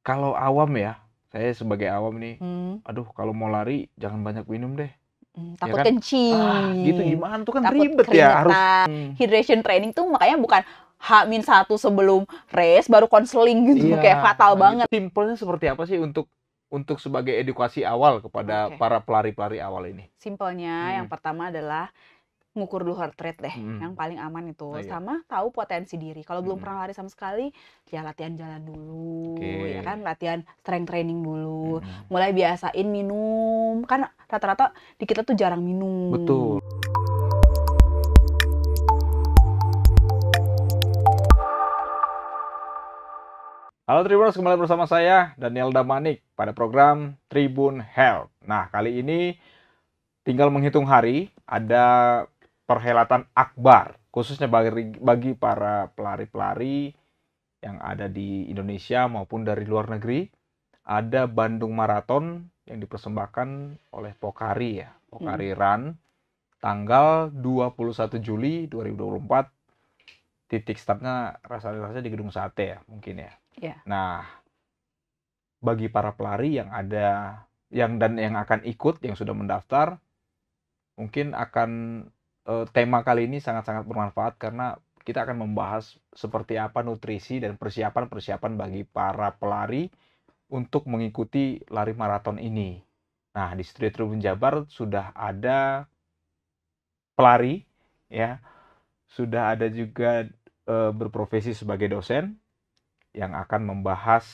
Kalau awam ya, saya sebagai awam nih, hmm. aduh kalau mau lari jangan banyak minum deh. Hmm, ya takut ya kan? kencing. Ah, gitu gimana tuh kan takut ribet keringetan. ya harus. Hmm. Hydration training tuh makanya bukan H-1 sebelum race baru konseling gitu iya, kayak fatal nah, banget. Gitu. Simpelnya seperti apa sih untuk untuk sebagai edukasi awal kepada okay. para pelari-pelari awal ini? Simpelnya hmm. yang pertama adalah ngukur dulu heart rate deh hmm. yang paling aman itu oh, iya. sama tahu potensi diri kalau belum pernah lari sama sekali ya latihan jalan dulu okay. ya kan latihan strength training dulu hmm. mulai biasain minum kan rata-rata di kita tuh jarang minum betul Halo Tribuners, kembali bersama saya Daniel Damanik pada program Tribun Health. Nah, kali ini tinggal menghitung hari ada perhelatan akbar khususnya bagi bagi para pelari-pelari yang ada di Indonesia maupun dari luar negeri ada Bandung Marathon yang dipersembahkan oleh Pokari ya Pokari hmm. Run tanggal 21 Juli 2024 titik startnya rasanya-rasanya di Gedung Sate ya mungkin ya yeah. nah bagi para pelari yang ada yang dan yang akan ikut yang sudah mendaftar mungkin akan Eh, tema kali ini sangat-sangat bermanfaat karena kita akan membahas seperti apa nutrisi dan persiapan-persiapan bagi para pelari untuk mengikuti lari maraton ini. Nah, di Studio Tribun Jabar sudah ada pelari ya. Sudah ada juga e, berprofesi sebagai dosen yang akan membahas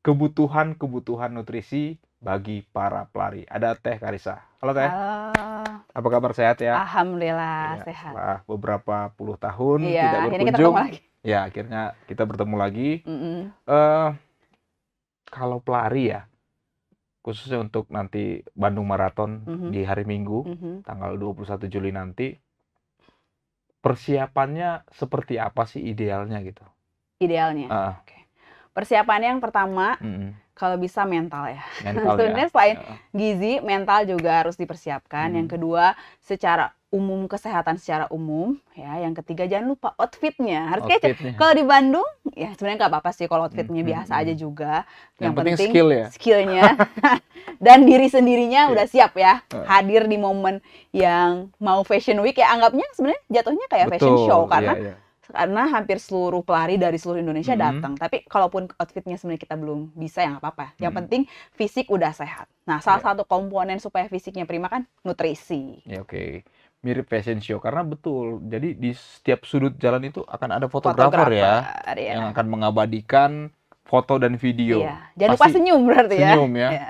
kebutuhan-kebutuhan nutrisi bagi para pelari. Ada Teh Karisa. Halo Teh. Halo. Apa kabar sehat ya? Alhamdulillah ya, sehat. Setelah beberapa puluh tahun iya, tidak berkunjung. Kita lagi. Ya akhirnya kita bertemu lagi. Mm -mm. Uh, kalau pelari ya, khususnya untuk nanti Bandung Marathon mm -hmm. di hari Minggu mm -hmm. tanggal 21 Juli nanti, persiapannya seperti apa sih idealnya gitu? Idealnya. Uh. Oke. Okay. Persiapannya yang pertama. Mm -hmm kalau bisa mental ya. Mental, ya. Sebenarnya ya. selain ya. gizi, mental juga harus dipersiapkan. Hmm. Yang kedua, secara umum kesehatan secara umum ya. Yang ketiga jangan lupa outfitnya. Harus outfit kayak kalau di Bandung ya sebenarnya nggak apa-apa sih kalau outfitnya hmm. biasa hmm. aja hmm. juga. Yang, yang penting, penting skill ya. Skillnya dan diri sendirinya yeah. udah siap ya iya. hadir di momen yang mau fashion week ya anggapnya sebenarnya jatuhnya kayak Betul, fashion show iya, karena yeah, yeah karena hampir seluruh pelari dari seluruh Indonesia mm -hmm. datang. Tapi kalaupun outfitnya sebenarnya kita belum bisa yang nggak apa-apa. Yang mm -hmm. penting fisik udah sehat. Nah, salah yeah. satu komponen supaya fisiknya prima kan nutrisi. yeah, oke. Okay mirip fashion show karena betul jadi di setiap sudut jalan itu akan ada fotografer, ya, ya yang akan mengabadikan foto dan video. Iya. Jangan Pasti lupa senyum berarti ya. Senyum ya. ya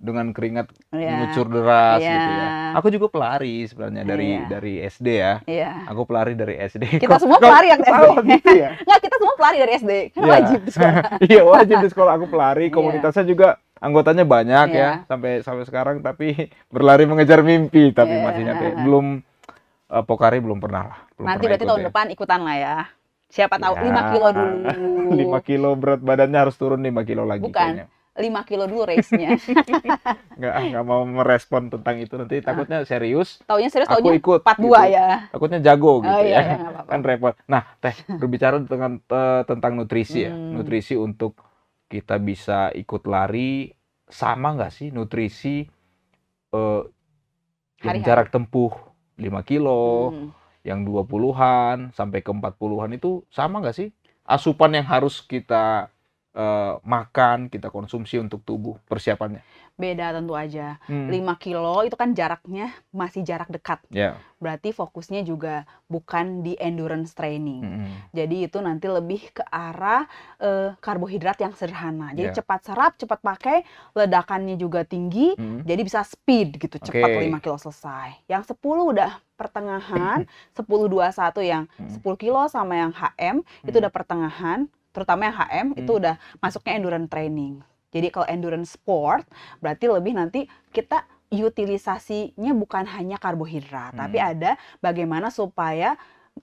dengan keringat yeah. mengucur deras yeah. gitu ya. Aku juga pelari sebenarnya dari yeah. dari SD ya. Yeah. Aku pelari dari SD. Kita kok, semua pelari yang SD. Gitu ya? Nggak, kita semua pelari dari SD. Kan yeah. wajib di sekolah. Iya, wajib di sekolah aku pelari. Iya. Komunitasnya juga anggotanya banyak yeah. ya iya. sampai sampai sekarang tapi berlari mengejar mimpi tapi yeah. masih nyampe. belum uh, Pokari belum pernah lah. Belum Nanti pernah berarti tahun ya. depan ikutan lah ya. Siapa tahu ya. kilo dulu. 5 kilo berat badannya harus turun lima kilo lagi Bukan. Kayaknya 5 kilo dulu race-nya. nggak, ah, nggak mau merespon tentang itu nanti ah. takutnya serius. Taunya serius, aku taunya ikut 42 gitu. ya. Takutnya jago oh, gitu iya, ya. Iya, Kan repot. Nah, Teh berbicara tentang eh, tentang nutrisi ya. hmm. ya. Nutrisi untuk kita bisa ikut lari sama nggak sih nutrisi eh, yang Hari -hari. jarak tempuh 5 kilo, hmm. yang 20-an sampai ke 40-an itu sama nggak sih? Asupan yang harus kita uh, makan, kita konsumsi untuk tubuh persiapannya? Beda tentu aja. Hmm. 5 kilo itu kan jaraknya masih jarak dekat. Yeah. Berarti fokusnya juga bukan di endurance training. Hmm. Jadi itu nanti lebih ke arah uh, karbohidrat yang sederhana. Jadi yeah. cepat serap, cepat pakai, ledakannya juga tinggi, hmm. jadi bisa speed gitu, cepat okay. 5 kilo selesai. Yang 10 udah pertengahan, 10 21 yang 10 hmm. kilo sama yang HM hmm. itu udah pertengahan, terutama yang HM hmm. itu udah masuknya endurance training. Jadi kalau endurance sport berarti lebih nanti kita utilisasinya bukan hanya karbohidrat, hmm. tapi ada bagaimana supaya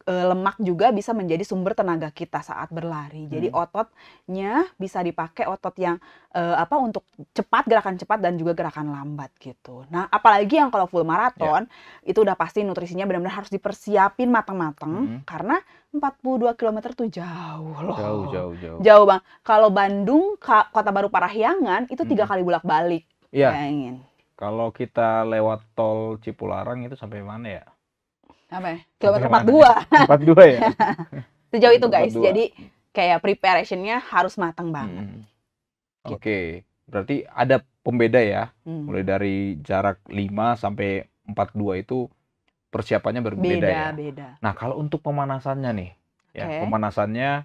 E, lemak juga bisa menjadi sumber tenaga kita saat berlari. Jadi hmm. ototnya bisa dipakai otot yang uh, apa untuk cepat gerakan cepat dan juga gerakan lambat gitu. Nah, apalagi yang kalau full maraton yeah. itu udah pasti nutrisinya benar-benar harus dipersiapin matang-matang hmm. karena 42 km tuh jauh loh. Jauh, jauh, jauh. Jauh, Bang. Kalau Bandung Kota Baru Parahyangan itu tiga hmm. kali bolak-balik. Iya. Yeah. Kalau kita lewat tol Cipularang itu sampai mana ya? apa ya? Kilometer 42. dua ya. Sejauh itu guys. Jadi kayak preparationnya harus matang banget. Hmm. Oke. Okay. Berarti ada pembeda ya. Hmm. Mulai dari jarak lima sampai empat dua itu persiapannya berbeda beda, ya. Beda. Nah, kalau untuk pemanasannya nih. Ya, pemanasannya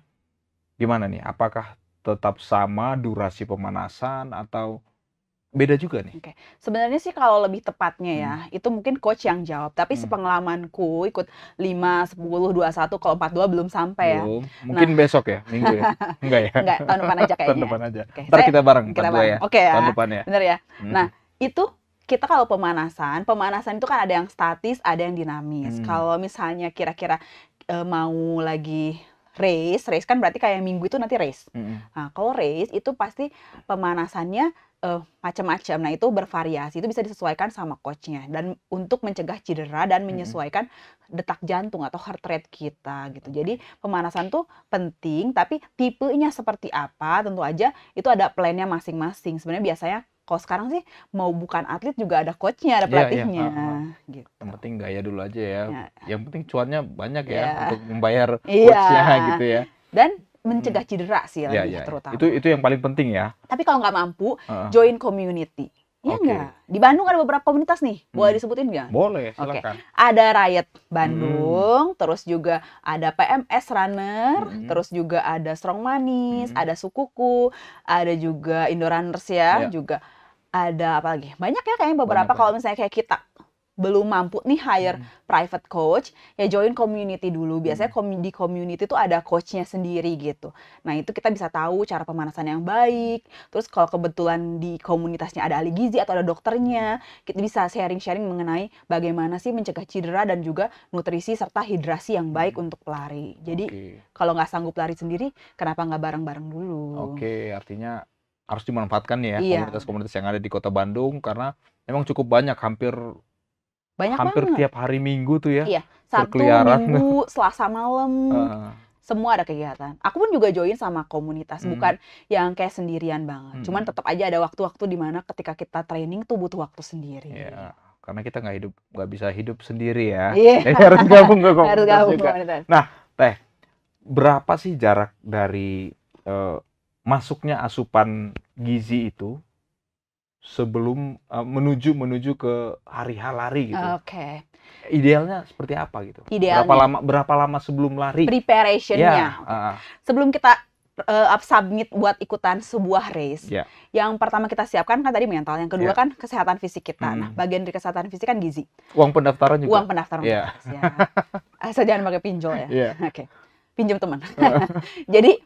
gimana nih? Apakah tetap sama durasi pemanasan atau beda juga nih. Oke. Okay. Sebenarnya sih kalau lebih tepatnya ya, hmm. itu mungkin coach yang jawab. Tapi hmm. sepengalamanku ikut 5, 10, 21, kalau 42 belum sampai ya. Belum. Nah. Mungkin nah, besok ya, minggu ya. Enggak ya. Enggak, tahun depan aja kayaknya. tahun depan aja. Okay. Ntar Saya, kita bareng kita bareng. ya. Oke okay, ya. Tahun depan ya. Bener ya. Hmm. Nah, itu kita kalau pemanasan, pemanasan itu kan ada yang statis, ada yang dinamis. Hmm. Kalau misalnya kira-kira e, mau lagi race, race kan berarti kayak minggu itu nanti race. Hmm. Nah, kalau race itu pasti pemanasannya uh, macam-macam. Nah, itu bervariasi. Itu bisa disesuaikan sama coachnya dan untuk mencegah cedera dan menyesuaikan hmm detak jantung atau heart rate kita gitu. Jadi, pemanasan tuh penting, tapi tipenya seperti apa tentu aja itu ada plannya masing-masing. Sebenarnya biasanya kalau sekarang sih mau bukan atlet juga ada coachnya, ada iya, iya. pelatihnya. Yeah, yeah. Uh, Gitu. Yang penting gaya dulu aja ya. Yeah. Yang penting cuannya banyak yeah. ya iya. untuk membayar coachnya gitu ya. Dan mencegah cedera sih ya, lebih yeah, ya. terutama. Itu itu yang paling penting ya. Tapi kalau nggak mampu, uh. join community. Iya okay. enggak? Di Bandung ada beberapa komunitas nih. Hmm. Boleh disebutin nggak? Boleh, silakan. Okay. Ada Riot Bandung, hmm. terus juga ada PMS Runner, hmm. terus juga ada Strong Manis, hmm. ada Sukuku, ada juga Indo Runners ya, yeah. juga ada apa lagi? Banyak ya kayaknya beberapa kalau misalnya kayak kita belum mampu nih hire hmm. private coach ya join community dulu biasanya hmm. di community tuh ada coachnya sendiri gitu nah itu kita bisa tahu cara pemanasan yang baik terus kalau kebetulan di komunitasnya ada ahli gizi atau ada dokternya hmm. kita bisa sharing sharing mengenai bagaimana sih mencegah cedera dan juga nutrisi serta hidrasi yang hmm. baik hmm. untuk pelari jadi okay. kalau nggak sanggup lari sendiri kenapa nggak bareng bareng dulu oke okay, artinya harus dimanfaatkan ya iya. komunitas-komunitas iya. yang ada di kota Bandung karena memang cukup banyak hampir banyak hampir banget. tiap hari Minggu tuh ya. Iya, Sabtu, Minggu, Selasa malam. Uh. Semua ada kegiatan. Aku pun juga join sama komunitas, hmm. bukan yang kayak sendirian banget. Hmm. Cuman tetap aja ada waktu-waktu dimana ketika kita training tuh butuh waktu sendiri. Yeah karena kita nggak hidup nggak bisa hidup sendiri ya yeah. harus gabung ke komunitas harus gabung juga komunitas. nah teh berapa sih jarak dari uh, masuknya asupan gizi itu sebelum uh, menuju menuju ke hari lari gitu. Oke. Okay. Idealnya seperti apa gitu? Idealnya. Berapa lama berapa lama sebelum lari? Preparationnya. Ya, okay. uh, ah. sebelum kita uh, submit buat ikutan sebuah race. Yeah. Yang pertama kita siapkan kan tadi mental, yang kedua yeah. kan kesehatan fisik kita. Nah, hmm. Nah, bagian dari kesehatan fisik kan gizi. Uang pendaftaran juga. Uang pendaftaran. Yeah. Iya. ya. Asal jangan pakai pinjol ya. Yeah. Oke. Okay. Pinjam teman. Jadi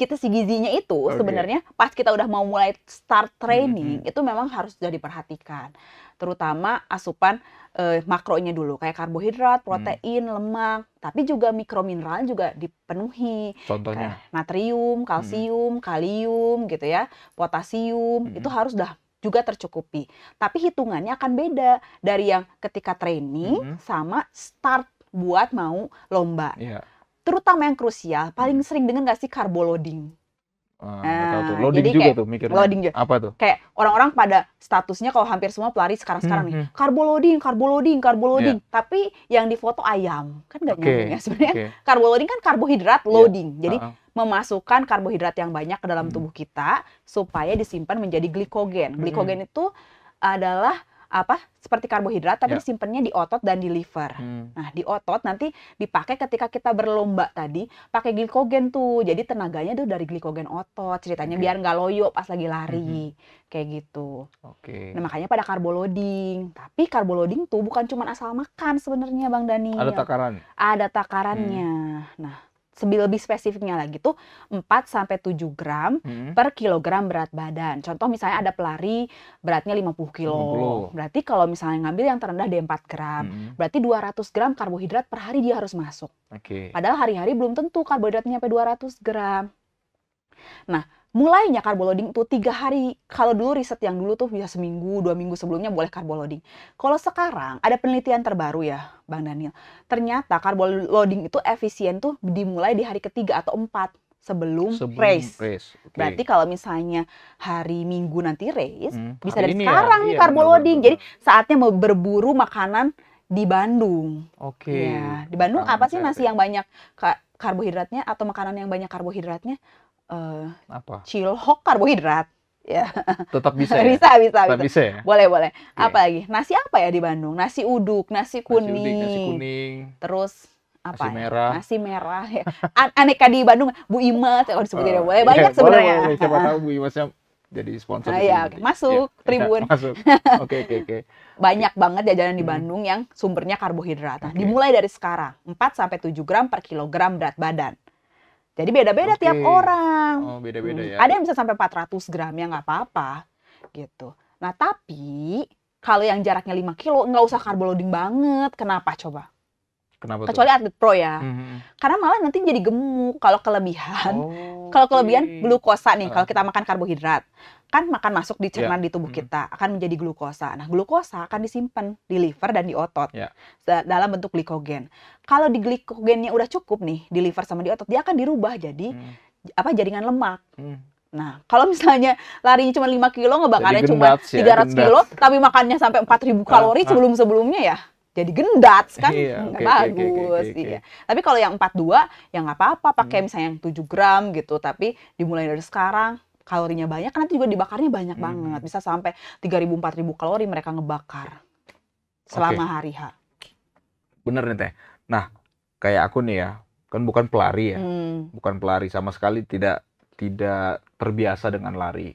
kita si gizinya itu okay. sebenarnya pas kita udah mau mulai start training mm -hmm. itu memang harus sudah diperhatikan terutama asupan eh, makronya dulu kayak karbohidrat, mm. protein, mm. lemak, tapi juga mikro mineral juga dipenuhi. Contohnya kayak natrium, kalsium, hmm. kalium gitu ya, potasium hmm. itu harus dah juga tercukupi. Tapi hitungannya akan beda dari yang ketika training hmm. sama start buat mau lomba. Yeah terutama yang krusial paling hmm. sering dengan nggak sih karbo loading Uh, ah, nah, tuh. Loading jadi juga kayak, tuh mikirnya. Loading juga. Apa tuh? Kayak orang-orang pada statusnya kalau hampir semua pelari sekarang-sekarang hmm, nih. Hmm. Karbo loading, karbo loading, karbo loading. Yeah. Tapi yang di foto ayam. Kan nggak okay. nyambung ya sebenarnya. Okay. Karbo loading kan karbohidrat iya. loading. Yeah. Jadi uh -uh. memasukkan karbohidrat yang banyak ke dalam hmm. tubuh kita supaya disimpan menjadi glikogen. Glikogen hmm. itu adalah apa seperti karbohidrat tapi yeah. disimpannya di otot dan di liver. Hmm. Nah, di otot nanti dipakai ketika kita berlomba tadi pakai glikogen tuh. Jadi tenaganya tuh dari glikogen otot ceritanya okay. biar nggak loyo pas lagi lari. Mm -hmm. Kayak gitu. Oke. Okay. Nah, makanya pada loading Tapi loading tuh bukan cuma asal makan sebenarnya Bang Dani. Ada takaran. Ada takarannya. Hmm. Nah, lebih spesifiknya lagi tuh 4 sampai 7 gram hmm. per kilogram berat badan. Contoh misalnya ada pelari beratnya 50 kilo. 50. Berarti kalau misalnya ngambil yang terendah di 4 gram, hmm. berarti 200 gram karbohidrat per hari dia harus masuk. Okay. Padahal hari-hari belum tentu karbohidratnya sampai 200 gram. Nah, mulainya carbo loading itu tiga hari. Kalau dulu riset yang dulu tuh bisa seminggu, dua minggu sebelumnya boleh carbo loading. Kalau sekarang ada penelitian terbaru ya, Bang Daniel. Ternyata carbo loading itu efisien tuh dimulai di hari ketiga atau empat sebelum, sebelum race. race. Okay. Berarti kalau misalnya hari Minggu nanti race, hmm, bisa dari ya? sekarang ya, nih iya, carbo loading. Jadi saatnya mau berburu makanan di Bandung. Oke. Okay. Ya, di Bandung apa sih nasi yang banyak karbohidratnya atau makanan yang banyak karbohidratnya? uh, apa? Cilok karbohidrat. Ya. Tetap bisa. Ya? bisa, bisa, Tetap bisa. bisa ya? Boleh, boleh. Okay. Iya. Apa lagi? Nasi apa ya di Bandung? Nasi uduk, nasi kuning. Nasi, udik, nasi kuning. Terus apa nasi ya? merah ya? nasi merah ya. aneka di Bandung Bu Imas kalau disebut uh, ya. boleh banyak yeah, sebenarnya boleh, boleh. siapa tahu Bu Imasnya jadi sponsor nah, ya, okay. masuk yeah. Tribun masuk oke oke oke banyak banget jajanan di hmm. Bandung hmm. yang sumbernya karbohidrat nah, okay. dimulai dari sekarang 4 sampai 7 gram per kilogram berat badan jadi beda-beda okay. tiap orang. Oh, beda-beda hmm. ya. Ada yang bisa sampai 400 gram ya nggak apa-apa gitu. Nah, tapi kalau yang jaraknya 5 kilo nggak usah carbo loading banget. Kenapa coba? Kenapa Kecuali tuh? atlet pro ya. Mm -hmm. Karena malah nanti jadi gemuk kalau kelebihan. Oh, kalau kelebihan okay. glukosa nih uh. kalau kita makan karbohidrat kan makan masuk di iya. cerna yeah. di tubuh hmm. kita akan menjadi glukosa. Nah, glukosa akan disimpan di liver dan di otot yeah. Iya. dalam bentuk glikogen. Kalau di glikogennya udah cukup nih di liver sama di otot, dia akan dirubah jadi mm. apa jaringan lemak. Mm. Nah, kalau misalnya larinya cuma 5 kilo, ngebakarnya cuma ya, tiga ya, kilo, tapi makannya sampai empat ribu ah, kalori ah. sebelum-sebelumnya ya jadi gendat kan iya, okay, bagus okay, okay, okay, iya. tapi kalau yang 42 ya nggak apa-apa pakai hmm. misalnya yang 7 gram gitu tapi dimulai dari sekarang kalorinya banyak kan nanti juga dibakarnya banyak hmm. banget bisa sampai 3000 4000 kalori mereka ngebakar selama okay. hari H. Bener nih Teh. Nah, kayak aku nih ya, kan bukan pelari ya. Hmm. Bukan pelari sama sekali tidak tidak terbiasa dengan lari.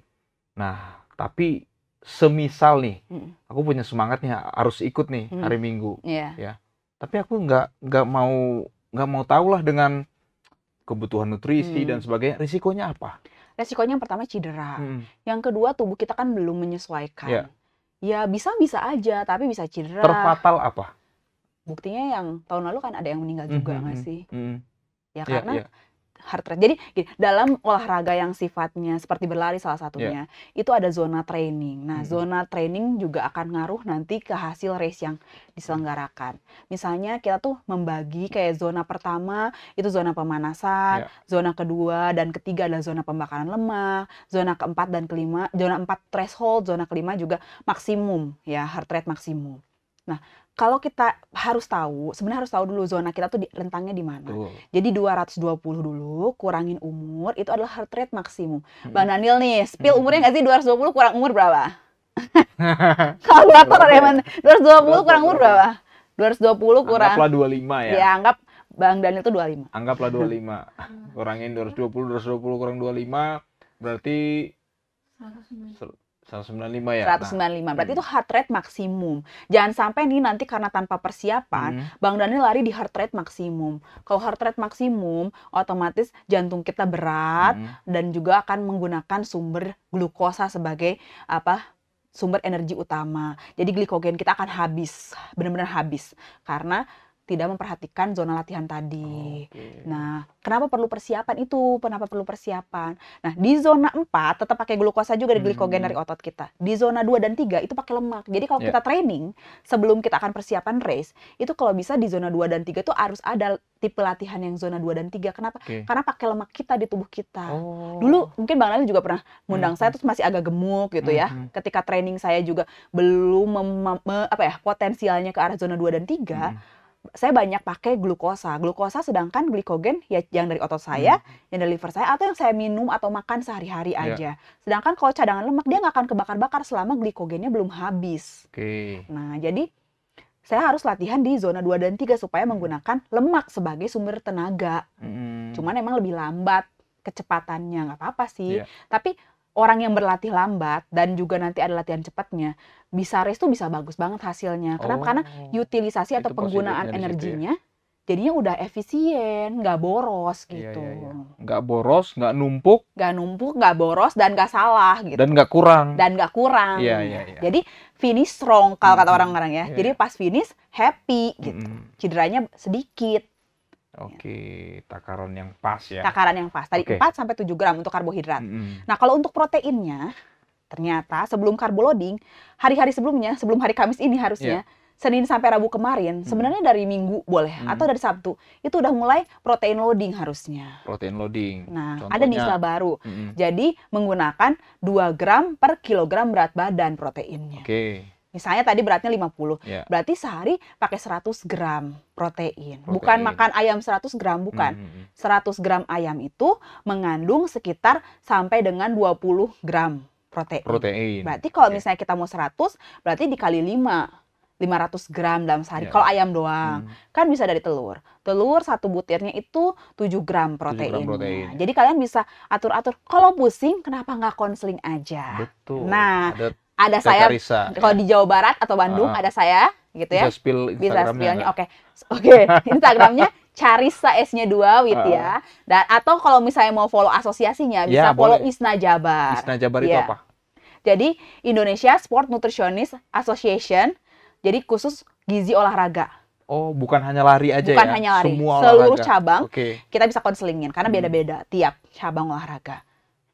Nah, tapi semisal nih, hmm. aku punya semangat nih harus ikut nih hmm. hari Minggu, yeah. ya. Tapi aku nggak nggak mau nggak mau tahu lah dengan kebutuhan nutrisi hmm. dan sebagainya. Risikonya apa? resikonya yang pertama cedera, hmm. yang kedua tubuh kita kan belum menyesuaikan. Yeah. Ya bisa-bisa aja, tapi bisa cedera. Terfatal apa? Buktinya yang tahun lalu kan ada yang meninggal hmm, juga hmm, nggak mm -hmm. sih? Mm -hmm. Ya, ya karena yeah, yeah. Heart rate. Jadi gini, dalam olahraga yang sifatnya seperti berlari salah satunya, yeah. itu ada zona training. Nah, hmm. zona training juga akan ngaruh nanti ke hasil race yang diselenggarakan. Misalnya kita tuh membagi kayak zona pertama itu zona pemanasan, yeah. zona kedua dan ketiga adalah zona pembakaran lemak, zona keempat dan kelima, zona empat threshold, zona kelima juga maksimum ya, heart rate maksimum. Nah, kalau kita harus tahu, sebenarnya harus tahu dulu zona kita tuh di, rentangnya di mana. Uh. Jadi 220 dulu, kurangin umur, itu adalah heart rate maksimum. Hmm. Bang Daniel nih, spill hmm. umurnya nggak sih 220 kurang umur berapa? Kalau Kalkulator ya? 220 kurang umur berapa? 220 kurang. Anggaplah 25 ya. Ya, anggap Bang Daniel tuh 25. Anggaplah 25. Kurangin 220, 220 kurang 25 berarti 190. 195 ya. 195. Nah, Berarti hmm. itu heart rate maksimum. Jangan sampai nih nanti karena tanpa persiapan, hmm. Bang Daniel lari di heart rate maksimum. Kalau heart rate maksimum, otomatis jantung kita berat hmm. dan juga akan menggunakan sumber glukosa sebagai apa? sumber energi utama. Jadi glikogen kita akan habis, benar-benar habis karena tidak memperhatikan zona latihan tadi. Okay. Nah, kenapa perlu persiapan itu? Kenapa perlu persiapan? Nah, di zona 4 tetap pakai glukosa juga di glikogen hmm. dari otot kita. Di zona 2 dan 3 itu pakai lemak. Jadi kalau yeah. kita training sebelum kita akan persiapan race, itu kalau bisa di zona 2 dan 3 itu harus ada tipe latihan yang zona 2 dan 3. Kenapa? Okay. Karena pakai lemak kita di tubuh kita. Oh. Dulu mungkin Bang Lali juga pernah ngundang hmm. saya terus masih agak gemuk gitu ya. hmm. ya. Ketika training saya juga belum mem- apa ya, potensialnya ke arah zona 2 dan 3. Hmm saya banyak pakai glukosa. Glukosa sedangkan glikogen ya yang dari otot saya, hmm. yang dari liver saya atau yang saya minum atau makan sehari-hari yeah. aja. Sedangkan kalau cadangan lemak dia nggak akan kebakar-bakar selama glikogennya belum habis. Oke. Okay. Nah, jadi saya harus latihan di zona 2 dan 3 supaya menggunakan lemak sebagai sumber tenaga. Hmm. Cuman emang lebih lambat kecepatannya, nggak apa-apa sih. Yeah. Tapi orang yang berlatih lambat dan juga nanti ada latihan cepatnya bisa race tuh bisa bagus banget hasilnya. Kenapa? Oh, Karena utilisasi atau penggunaan ya. energinya ya? jadinya udah efisien, nggak boros gitu. Iya, iya, gitu. iya. Nggak boros, nggak numpuk. Nggak numpuk, nggak boros dan nggak salah gitu. Dan nggak kurang. Dan nggak kurang. Iya, iya, iya. Jadi finish strong kalau mm -hmm. kata orang-orang ya. Iya, Jadi iya. pas finish happy gitu. Mm -hmm. Cederanya sedikit Oke, iya. takaran yang pas ya. Takaran yang pas. Tadi okay. 4 sampai 7 gram untuk karbohidrat. Mm -hmm. Nah, kalau untuk proteinnya ternyata sebelum carbo loading, hari-hari sebelumnya, sebelum hari Kamis ini harusnya, yeah. Senin sampai Rabu kemarin, hmm. sebenarnya dari Minggu boleh hmm. atau dari Sabtu, itu udah mulai protein loading harusnya. Protein loading. Nah, Contohnya, ada nih istilah baru. Hmm. Jadi menggunakan 2 gram per kilogram berat badan proteinnya. Oke. Okay. Misalnya tadi beratnya 50. Yeah. Iya. Berarti sehari pakai 100 gram protein. protein. Bukan makan ayam 100 gram, bukan. Mm -hmm. 100 hmm, hmm. gram ayam itu mengandung sekitar sampai dengan 20 gram protein. Protein. Berarti kalau yeah. misalnya kita mau 100, berarti dikali 5. 500 gram dalam sehari. Yeah. Kalau ayam doang, hmm. kan bisa dari telur. Telur satu butirnya itu 7 gram protein. 7 gram protein. Nah, Jadi kalian bisa atur-atur. Kalau pusing, kenapa nggak konseling aja? Betul. Nah, ada ada saya kalau di Jawa Barat atau Bandung ah. ada saya gitu ya. Bisa spill Instagramnya. Oke. Oke, Instagramnya Carissa S-nya dua wit ah. ya. Dan atau kalau misalnya mau follow asosiasinya ya, bisa follow Isna Jabar. Isna Jabar itu iya. apa? Jadi Indonesia Sport Nutritionist Association. Jadi khusus gizi olahraga. Oh, bukan hanya lari aja bukan ya. Bukan hanya lari. Semua Seluruh olahraga. cabang okay. kita bisa konselingin karena beda-beda hmm. tiap cabang olahraga.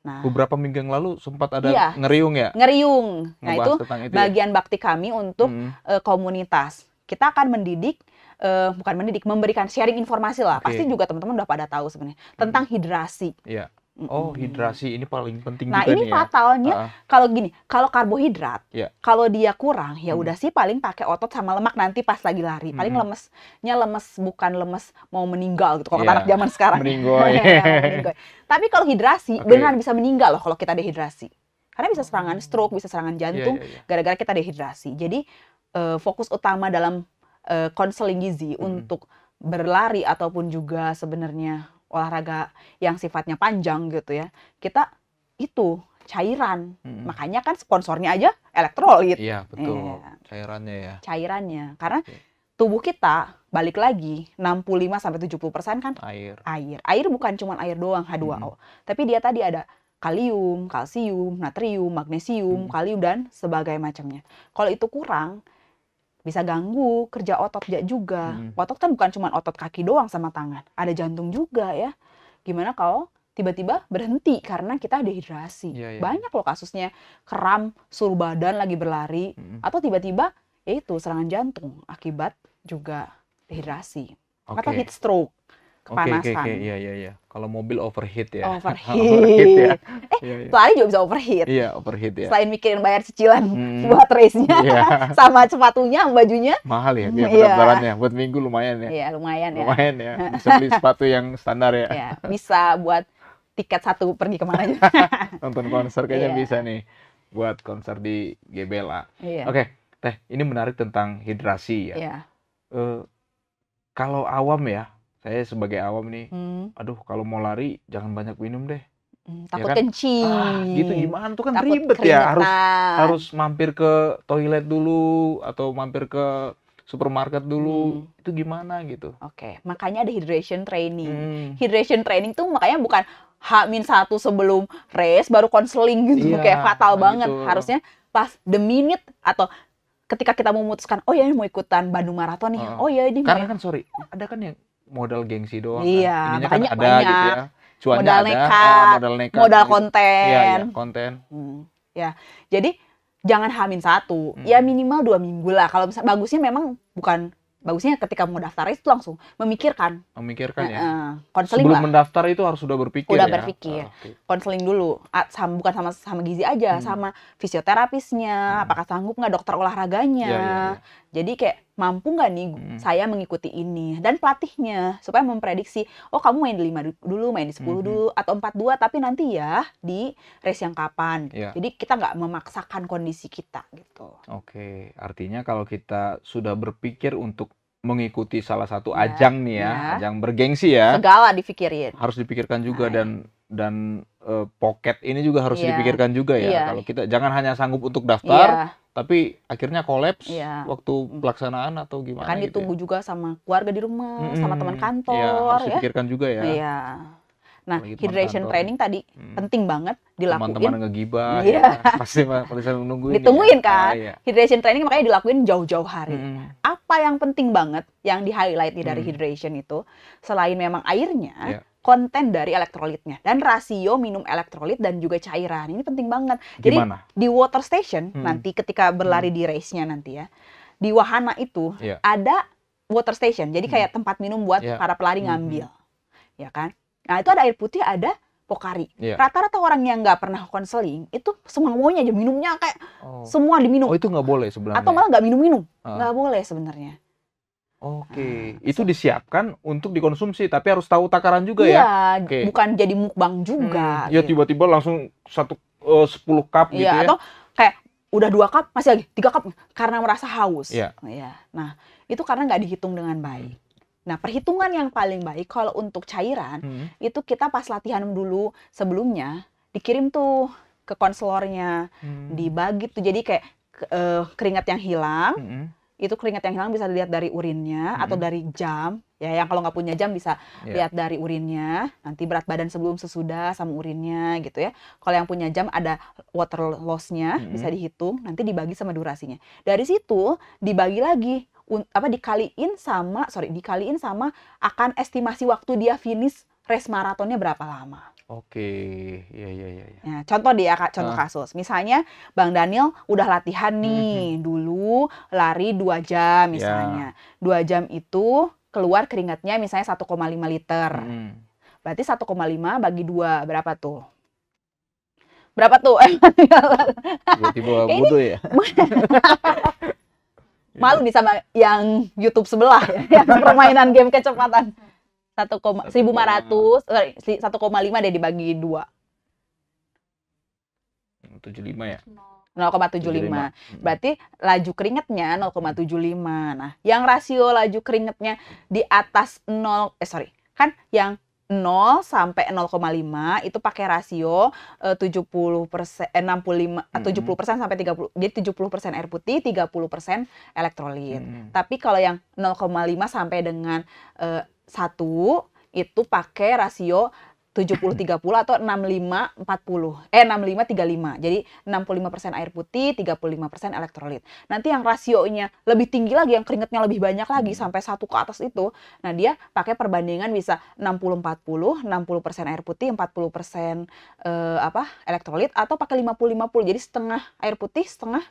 Nah, beberapa minggu yang lalu sempat ada iya, ngeriung ya. Ngeriung. Nah, itu, itu ya? bagian ya? bakti kami untuk hmm. uh, komunitas. Kita akan mendidik uh, bukan mendidik, memberikan sharing informasi lah. Okay. Pasti juga teman-teman udah pada tahu sebenarnya tentang hmm. hidrasi. Yeah. Oh, hidrasi ini paling penting nah, juga ini nih. ini ya. fatalnya ya. kalau gini, kalau karbohidrat, ya. kalau dia kurang ya hmm. udah sih paling pakai otot sama lemak nanti pas lagi lari. Paling hmm. lemesnya lemes bukan lemes mau meninggal gitu kalau yeah. anak zaman sekarang. Meninggoy. Iya, Tapi kalau hidrasi okay. benar bisa meninggal loh kalau kita dehidrasi. Karena bisa serangan hmm. stroke, bisa serangan iya, jantung iya, gara-gara yeah, kita dehidrasi. Jadi uh, fokus utama dalam eh, konseling uh, gizi hmm. untuk berlari ataupun juga sebenarnya olahraga yang sifatnya panjang gitu ya kita itu cairan hmm. makanya kan sponsornya aja elektrolit iya betul yeah. cairannya ya cairannya karena tubuh kita balik lagi 65 sampai 70 persen kan air air air bukan cuma air doang H2O hmm. tapi dia tadi ada kalium kalsium natrium magnesium hmm. kalium dan sebagainya macamnya kalau itu kurang bisa ganggu kerja otot juga. Hmm. Otot kan bukan cuma otot kaki doang sama tangan, ada jantung juga ya. Gimana kalau tiba-tiba berhenti karena kita dehidrasi? Ya, ya. Banyak loh kasusnya kram, suruh badan lagi berlari, hmm. atau tiba-tiba ya itu serangan jantung akibat juga dehidrasi okay. atau heat stroke. Oke oke oke iya iya iya. Kalau mobil overheat ya. Overheat. overheat ya. Eh, yeah, iya, iya. juga bisa overheat. Iya, overheat ya. Selain mikirin bayar cicilan hmm. buat race-nya iya. sama sepatunya, bajunya. Mahal ya, ya berat-beratnya. Buat minggu lumayan ya. Iya, lumayan, ya. Lumayan ya. Bisa beli sepatu yang standar ya. Iya, bisa buat tiket satu pergi kemana aja. Nonton konser kayaknya iya. bisa nih buat konser di GBLA. Iya. Oke, okay, Teh, ini menarik tentang hidrasi ya. Iya. Uh, kalau awam ya, saya sebagai awam nih hmm. aduh kalau mau lari jangan banyak minum deh Hmm, ya takut ya kan? kencing. Ah, gitu gimana tuh kan takut ribet keringetan. ya harus harus mampir ke toilet dulu atau mampir ke supermarket dulu hmm. itu gimana gitu. Oke, okay. makanya ada hydration training. Hmm. Hydration training tuh makanya bukan h satu sebelum race baru konseling gitu iya, kayak fatal banget. Gitu. Harusnya pas the minute atau ketika kita memutuskan oh ya ini mau ikutan Bandung Marathon nih. Uh, oh ya ini Karena kan sorry, ada kan yang modal gengsi doang. Kan. Iya, kan. makanya kan ada gitu banyak. gitu ya. Cuannya modal ada, nekat, eh, modal nekat, modal gitu. konten. Iya, iya, konten. Hmm. Ya, jadi jangan hamin satu, hmm. ya minimal dua minggu lah. Kalau misal bagusnya memang bukan bagusnya ketika mau daftar itu langsung memikirkan. Memikirkan ya. Konseling Sebelum lah. mendaftar itu harus sudah berpikir. Udah ya? berpikir. Ah, konseling oh, okay. dulu, sama, bukan sama sama gizi aja, hmm. sama fisioterapisnya, hmm. apakah sanggup nggak dokter olahraganya. Ya, ya, ya. Jadi kayak mampu nggak nih hmm. saya mengikuti ini dan pelatihnya supaya memprediksi oh kamu main di lima dulu main di sepuluh hmm. dulu atau empat dua tapi nanti ya di race yang kapan ya. jadi kita nggak memaksakan kondisi kita gitu oke artinya kalau kita sudah berpikir untuk mengikuti salah satu ya. ajang nih ya, ya ajang bergengsi ya segala dipikirin harus dipikirkan juga nah. dan dan uh, pocket ini juga harus ya. dipikirkan juga ya. ya Kalau kita jangan hanya sanggup untuk daftar, ya tapi akhirnya kolaps ya. waktu pelaksanaan atau gimana kan gitu ya? ditunggu ya. juga sama keluarga di rumah hmm. sama teman iya, kantor ya, harus ya. dipikirkan juga ya iya nah Lagi hydration kantor. training tadi hmm. penting banget dilakuin teman-teman ngegibah iya. ya. ya. pasti pasti nungguin ditungguin ya. kan ah, ya. hydration training makanya dilakuin jauh-jauh hari hmm. apa yang penting banget yang di highlight dari hmm. hydration itu selain memang airnya ya konten dari elektrolitnya dan rasio minum elektrolit dan juga cairan. Ini penting banget. Jadi di water station hmm. nanti ketika berlari hmm. di race-nya nanti ya. Di wahana itu yeah. ada water station. Jadi hmm. kayak tempat minum buat yeah. para pelari hmm, ngambil. Hmm. Ya kan? Nah, itu ada air putih, ada Pokari. rata iya. Rata-rata orang yang nggak pernah konseling itu semuanya aja minumnya kayak oh. semua diminum. Oh itu nggak boleh sebenarnya. Atau malah nggak minum-minum, ah. nggak uh. boleh sebenarnya. Oke, okay. Ah. itu disiapkan untuk dikonsumsi, tapi harus tahu takaran juga iya, ya. Iya, okay. bukan jadi mukbang juga. Hmm, ya gitu. tiba-tiba langsung satu eh, sepuluh cup iya, gitu ya. Atau kayak udah dua cup masih lagi tiga cup karena merasa haus. Iya. Yeah. Nah itu karena nggak dihitung dengan baik. Nah, perhitungan yang paling baik kalau untuk cairan hmm. itu kita pas latihan dulu sebelumnya dikirim tuh ke konselornya, hmm. dibagi tuh jadi kayak uh, keringat yang hilang. Hmm itu keringat yang hilang bisa dilihat dari urinnya hmm. atau dari jam ya yang kalau nggak punya jam bisa yeah. lihat dari urinnya nanti berat badan sebelum sesudah sama urinnya gitu ya kalau yang punya jam ada water lossnya hmm. bisa dihitung nanti dibagi sama durasinya dari situ dibagi lagi un, apa dikaliin sama sorry dikaliin sama akan estimasi waktu dia finish race maratonnya berapa lama Oke, iya, iya iya iya. Ya, contoh dia kak, contoh uh. kasus. Misalnya Bang Daniel udah latihan nih mm -hmm. dulu lari dua jam ya. misalnya. Dua yeah. jam itu keluar keringatnya misalnya 1,5 liter. Mm. Berarti 1,5 bagi dua berapa tuh? Berapa tuh? Tiba-tiba butuh ya. Malu nih sama yang YouTube sebelah ya, yang permainan game kecepatan satu koma seribu lima ratus eh, satu koma lima deh dibagi dua tujuh lima ya 0,75. Berarti laju keringatnya 0,75. Nah, yang rasio laju keringatnya di atas 0 eh sorry, kan yang 0 sampai 0,5 itu pakai rasio eh, 70 persen, eh, 65, mm -hmm. 70 persen sampai 30, jadi 70 persen air putih, 30 persen elektrolit. Mm -hmm. Tapi kalau yang 0,5 sampai dengan eh, satu itu pakai rasio 70 30 atau 65 40. Eh 65 35. Jadi 65% air putih, 35% elektrolit. Nanti yang rasionya lebih tinggi lagi, yang keringetnya lebih banyak lagi hmm. sampai satu ke atas itu, nah dia pakai perbandingan bisa 60 40, 60% air putih, 40% eh, apa? elektrolit atau pakai 50 50. Jadi setengah air putih, setengah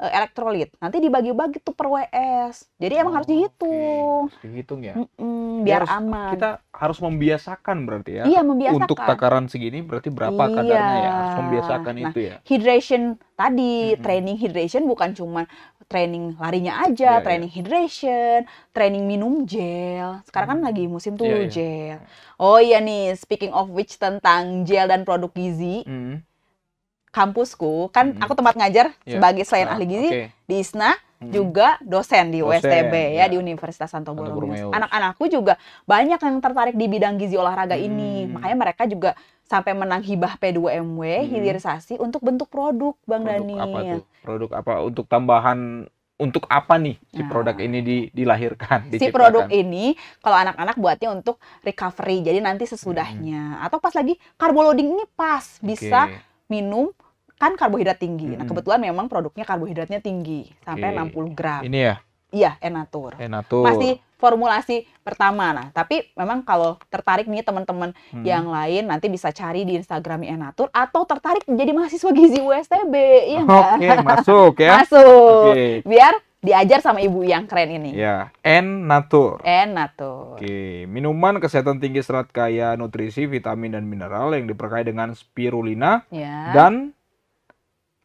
uh, elektrolit. Nanti dibagi-bagi tuh per WS. Jadi emang oh, harus dihitung. Okay. dihitung ya. Mm -mm, biar harus, aman. Kita harus membiasakan berarti ya. Iya, membiasakan. Untuk takaran segini berarti berapa iya. kadarnya ya? Harus membiasakan nah, itu ya. Hydration tadi, mm -hmm. training hydration bukan cuma training larinya aja, yeah, iya. training yeah. hydration, training minum gel. Sekarang kan lagi musim iya, tuh yeah, gel. Yeah. Oh iya nih, speaking of which tentang gel dan produk gizi. Mm -hmm kampusku kan hmm. aku tempat ngajar yeah. sebagai selain ah, ahli gizi okay. di ISNA hmm. juga dosen di dosen, USTB ya, ya di Universitas Santo Borobudur. Anak-anakku juga banyak yang tertarik di bidang gizi olahraga hmm. ini. Mm. Makanya mereka juga sampai menang hibah P2MW hmm. hilirisasi untuk bentuk produk Bang produk Dani. Produk apa untuk tambahan untuk apa nih si nah. produk ini di, dilahirkan? Si produk ini kalau anak-anak buatnya untuk recovery, jadi nanti sesudahnya hmm. atau pas lagi carbo loading ini pas okay. bisa minum kan karbohidrat tinggi. Hmm. Nah, kebetulan memang produknya karbohidratnya tinggi sampai okay. 60 gram. Ini ya? Iya, Enatur. Enatur. Masih formulasi pertama. Nah, tapi memang kalau tertarik nih teman-teman hmm. yang lain nanti bisa cari di Instagram Enatur atau tertarik jadi mahasiswa gizi USTB, Iya Oke, okay, masuk ya. Masuk. Okay. Biar diajar sama ibu yang keren ini. Ya, enatur enatur N natur. Oke, minuman kesehatan tinggi serat kaya nutrisi, vitamin dan mineral yang diperkaya dengan spirulina ya. dan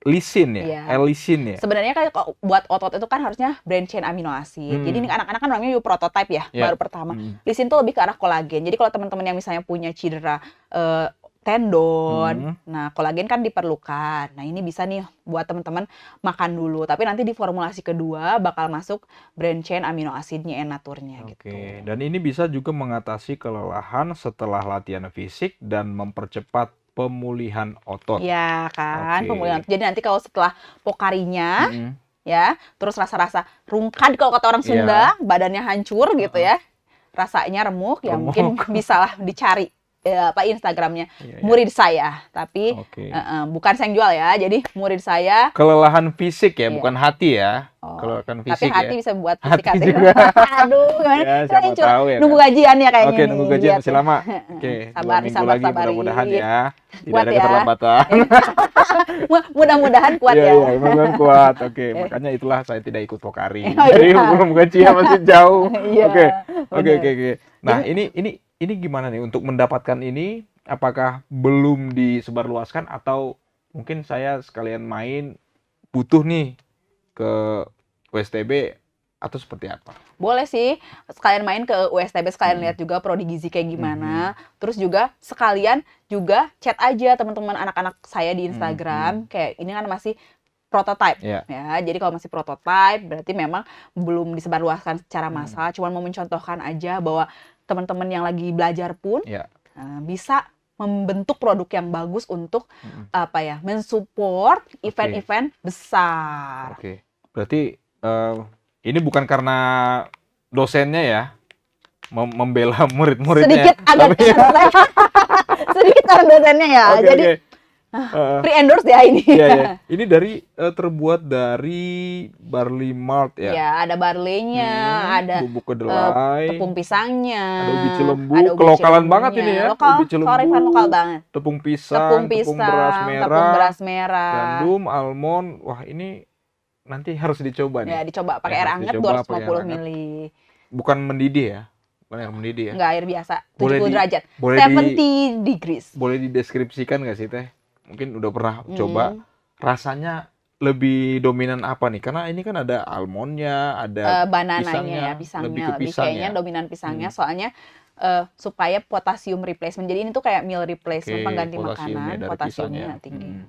lisin ya, yeah. L-lisin ya. Sebenarnya kan buat otot itu kan harusnya branch chain amino acid. Hmm. Jadi ini kan anak-anak kan namanya prototype ya, yeah. baru pertama. Hmm. Lisin tuh lebih ke arah kolagen. Jadi kalau teman-teman yang misalnya punya cedera uh, tendon, hmm. nah kolagen kan diperlukan. Nah ini bisa nih buat teman-teman makan dulu, tapi nanti di formulasi kedua bakal masuk branch chain amino asidnya enaturnya Oke. gitu. Dan ini bisa juga mengatasi kelelahan setelah latihan fisik dan mempercepat pemulihan otot. Ya kan, okay. pemulihan. Jadi nanti kalau setelah pokarinya mm -hmm. ya, terus rasa-rasa rungkad kalau kata orang iya. Sunda, yeah. badannya hancur gitu uh ya. Rasanya remuk, ya remuk. ya mungkin bisalah dicari ya, apa Instagramnya yeah, yeah. murid saya tapi okay. uh, eh, uh, eh, bukan saya yang jual ya jadi murid saya kelelahan fisik ya, ya. bukan hati ya kalau akan fisik tapi ya. hati bisa buat fisik hati, hati. juga aduh gimana ya, siapa tahu ya nunggu kan? gajian ya kayaknya oke nunggu gajian masih lama oke sabar minggu lagi mudah-mudahan ya iya. tidak ada ya. keterlambatan mudah-mudahan kuat iya, ya, Iya, mudah-mudahan kuat oke eh. makanya itulah saya tidak ikut pokari oh, jadi iya. belum gajian ya masih jauh iya, oke oke oke nah ini ini ini gimana nih untuk mendapatkan ini apakah belum disebarluaskan atau mungkin saya sekalian main butuh nih ke USTB atau seperti apa? Boleh sih, sekalian main ke USTB, sekalian hmm. lihat juga prodi gizi kayak gimana. Hmm. Terus juga sekalian juga chat aja teman-teman anak-anak saya di hmm, Instagram. Hmm. Kayak ini kan masih prototype yeah. ya jadi kalau masih prototype berarti memang belum disebarluaskan secara hmm. massal hmm. cuman mau mencontohkan aja bahwa teman-teman yang lagi belajar pun yeah. Iya. uh, bisa membentuk produk yang bagus untuk hmm. apa ya mensupport event-event okay. besar oke okay. berarti uh, ini bukan karena dosennya ya mem membela murid-muridnya. Sedikit agak tapi... sedikit karena dosennya ya. Okay, Jadi okay. Uh, free eh, eh. endorse ya ini. Iya, iya. Ini dari uh, terbuat dari barley malt ya. Ya, ada barleynya, hmm, ada bubuk kedelai, uh, tepung pisangnya, ada ubi cilembu, ada ubi kelokalan banget ini ya. Lokal, ubi cilembu, lokal banget. Tepung pisang, tepung pisang, tepung beras merah, tepung beras merah, gandum, almond. Wah, ini nanti harus dicoba ya, nih. Ya, dicoba pakai ya, air hangat 250 mili. Bukan mendidih ya? Bukan yang mendidih ya? Enggak, air biasa. Boleh 70 di, derajat. Boleh 70 di, degrees. Boleh dideskripsikan gak sih Teh? Mungkin udah pernah hmm. coba. Rasanya lebih dominan apa nih? Karena ini kan ada almondnya, ada uh, banananya pisangnya, ya, pisangnya lebih, ke pisang kayaknya ya? dominan pisangnya. Hmm. Soalnya uh, supaya potasium replacement. Jadi ini tuh kayak meal replacement okay, pengganti ya, makanan, potasiumnya tinggi. Hmm.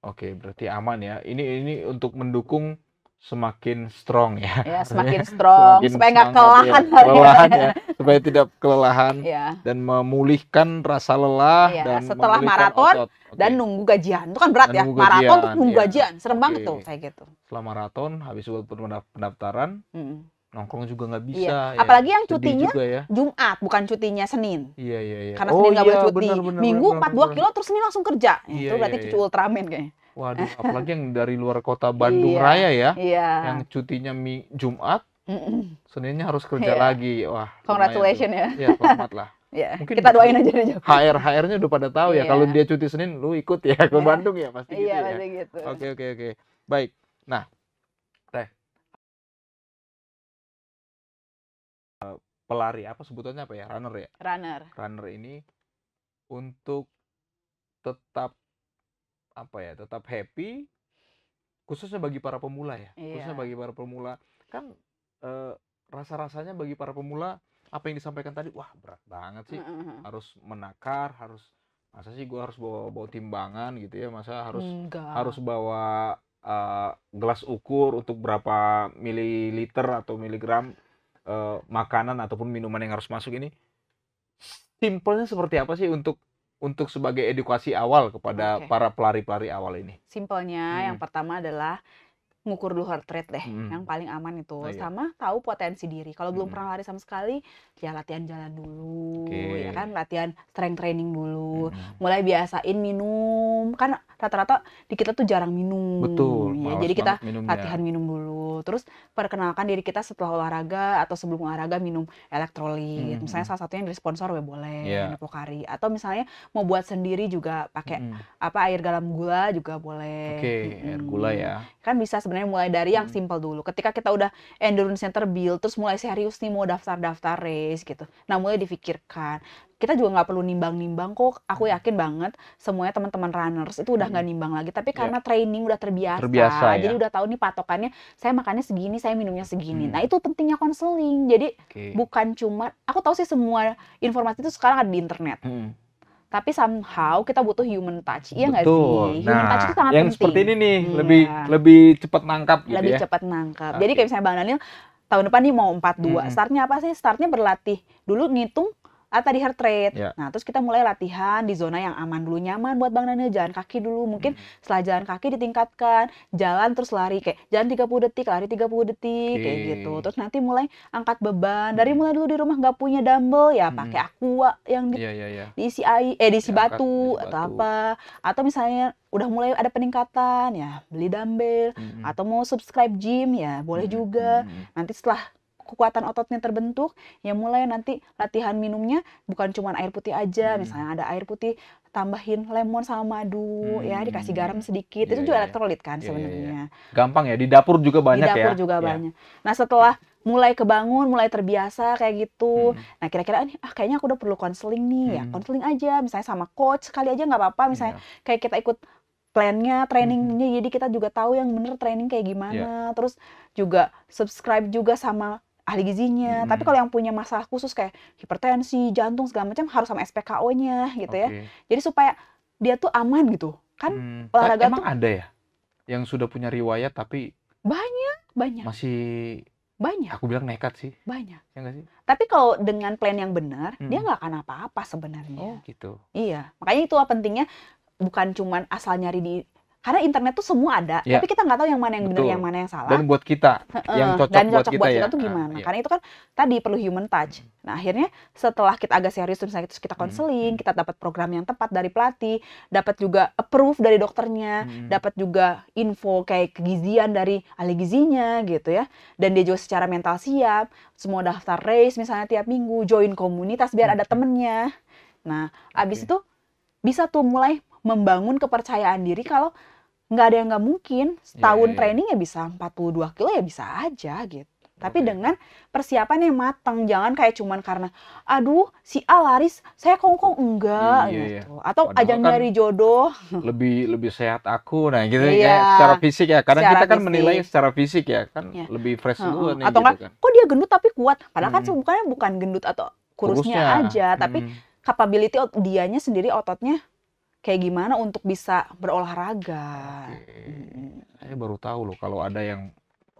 Oke, berarti aman ya. Ini ini untuk mendukung semakin strong ya. ya semakin strong semakin supaya iya. nggak kelelahan ya. kelelahan ya supaya tidak kelelahan ya. dan memulihkan rasa lelah ya, dan setelah maraton Okay. dan nunggu gajian itu kan berat dan ya gajian, maraton untuk nunggu ya. gajian serem okay. banget tuh kayak gitu setelah maraton habis buat pendaftaran hmm nongkrong juga nggak iya, bisa. Iya. Apalagi yang cutinya juga ya. Jumat, bukan cutinya Senin. Iya iya iya. Karena oh, Senin nggak oh, iya, boleh cuti. Bener, bener, Minggu empat 42 kilo terus Senin langsung kerja. Iya, itu berarti iya, cucu iya. Ultraman kayaknya. Waduh, apalagi yang dari luar kota Bandung iya, Raya ya. Iya. Yang cutinya mi Jumat, Seninnya harus kerja iya. lagi. Wah. Congratulations ya. Iya, selamat lah. Ya, Mungkin kita doain aja aja. HR HR-nya udah pada tahu ya iya. kalau dia cuti Senin lu ikut ya ke Bandung ya pasti gitu ya. Iya, Oke oke oke. Baik. Nah, pelari apa sebutannya apa ya runner ya runner runner ini untuk tetap apa ya tetap happy khususnya bagi para pemula ya iya. khususnya bagi para pemula kan e, eh, rasa rasanya bagi para pemula apa yang disampaikan tadi wah berat banget sih mm -hmm. harus menakar harus masa sih gue harus bawa bawa timbangan gitu ya masa harus Enggak. harus bawa uh, gelas ukur untuk berapa mililiter atau miligram Eh, makanan ataupun minuman yang harus masuk ini simpelnya seperti apa sih untuk untuk sebagai edukasi awal kepada okay. para pelari-pelari awal ini? Simpelnya hmm. yang pertama adalah ngukur dulu heart rate deh hmm. yang paling aman itu oh, iya. sama tahu potensi diri kalau belum pernah lari sama sekali ya latihan jalan dulu okay. ya kan latihan strength training dulu hmm. mulai biasain minum kan rata-rata di kita tuh jarang minum betul ya, jadi kita minumnya. latihan minum dulu terus perkenalkan diri kita setelah olahraga atau sebelum olahraga minum elektrolit hmm. misalnya salah satunya dari sponsor ya boleh yeah. Iya. pokari atau misalnya mau buat sendiri juga pakai hmm. apa air garam gula juga boleh oke okay, hmm. air gula ya kan bisa sebenarnya mulai dari yang hmm. simple dulu. Ketika kita udah endurance center build, terus mulai serius nih mau daftar-daftar race gitu. Nah mulai difikirkan. Kita juga nggak perlu nimbang-nimbang kok. Aku hmm. yakin banget semuanya teman-teman runners itu udah nggak hmm. nimbang lagi. Tapi ya. karena yeah. training udah terbiasa, terbiasa ya. jadi ya. udah tahu nih patokannya. Saya makannya segini, saya minumnya segini. Hmm. Nah itu pentingnya konseling. Jadi okay. bukan cuma. Aku tahu sih semua informasi itu sekarang ada di internet. Hmm tapi somehow kita butuh human touch iya nggak sih human touch itu nah, sangat yang penting seperti ini nih iya. lebih lebih cepat nangkap gitu lebih ya? cepat nangkap okay. jadi kayak misalnya bang Daniel tahun depan nih mau 42 hmm. startnya apa sih startnya berlatih dulu ngitung atau ah, di heart rate. Yeah. Nah, terus kita mulai latihan di zona yang aman dulu, nyaman buat Bang Daniel jalan kaki dulu. Mungkin hmm. setelah jalan kaki ditingkatkan, jalan terus lari kayak jalan 30 detik, lari 30 detik okay. kayak gitu. Terus nanti mulai angkat beban. Dari hmm. mulai dulu di rumah nggak punya dumbbell ya hmm. pakai aqua yang di, yeah, yeah, yeah. diisi air eh diisi batu, angkat, atau batu atau apa. Atau misalnya udah mulai ada peningkatan ya beli dumbbell hmm. atau mau subscribe gym ya boleh hmm. juga. Hmm. Nanti setelah kekuatan ototnya terbentuk, ya mulai nanti latihan minumnya bukan cuma air putih aja, hmm. misalnya ada air putih tambahin lemon sama madu ya, hmm. ya dikasih garam sedikit yeah, itu juga yeah, iya. elektrolit kan yeah, iya, iya. sebenarnya yeah. gampang ya di dapur juga banyak di ya. dapur ya juga yeah. banyak nah setelah mulai kebangun, mulai terbiasa kayak gitu. Hmm. Nah kira-kira ini ah kayaknya aku udah perlu konseling nih ya, hmm. ya, konseling aja, misalnya sama coach kali aja nggak apa-apa, misalnya yeah. kayak kita ikut plannya, trainingnya, hmm. jadi kita juga tahu yang bener training kayak gimana. Yeah. Terus juga subscribe juga sama ahli gizinya. Hmm. Tapi kalau yang punya masalah khusus kayak hipertensi, jantung segala macam harus sama SPKO-nya gitu okay. ya. Jadi supaya dia tuh aman gitu. Kan hmm. olahraga Emang tuh ada ya yang sudah punya riwayat tapi banyak, banyak. Masih banyak. Aku bilang nekat sih. Banyak. Ya gak sih? Tapi kalau dengan plan yang benar, hmm. dia nggak akan apa-apa sebenarnya. Oh, gitu. Iya. Makanya itu pentingnya bukan cuman asal nyari di karena internet tuh semua ada yeah. tapi kita nggak tahu yang mana yang benar yang mana yang salah dan buat kita yang cocok, dan cocok buat kita, buat ya. kita ya. tuh ah, gimana uh, karena itu kan tadi perlu human touch nah akhirnya setelah kita agak serius terus kita konseling hmm. kita dapat program yang tepat dari pelatih dapat juga approve dari dokternya hmm. dapat juga info kayak kegizian dari ahli gizinya gitu ya dan dia juga secara mental siap semua daftar race misalnya tiap minggu join komunitas biar hmm. ada temennya nah abis itu bisa tuh mulai membangun kepercayaan diri kalau nggak ada yang nggak mungkin iya, setahun yeah, yeah. training ya bisa 42 kilo ya bisa aja gitu tapi dengan persiapan yang matang jangan kayak cuman karena aduh si A laris saya kongkong enggak yeah, iya. gitu atau Padahal ajang kan jodoh lebih lebih sehat aku nah gitu yeah. ya iya. secara fisik ya karena secara kita kan fisik. menilai secara fisik ya kan yeah. lebih fresh dulu nih atau gitu kan kok dia gendut tapi kuat padahal kan hmm. kan bukannya bukan gendut atau kurusnya, kurusnya. aja tapi hmm. capability dianya sendiri ototnya kayak gimana untuk bisa berolahraga. Okay. Saya baru tahu loh kalau ada yang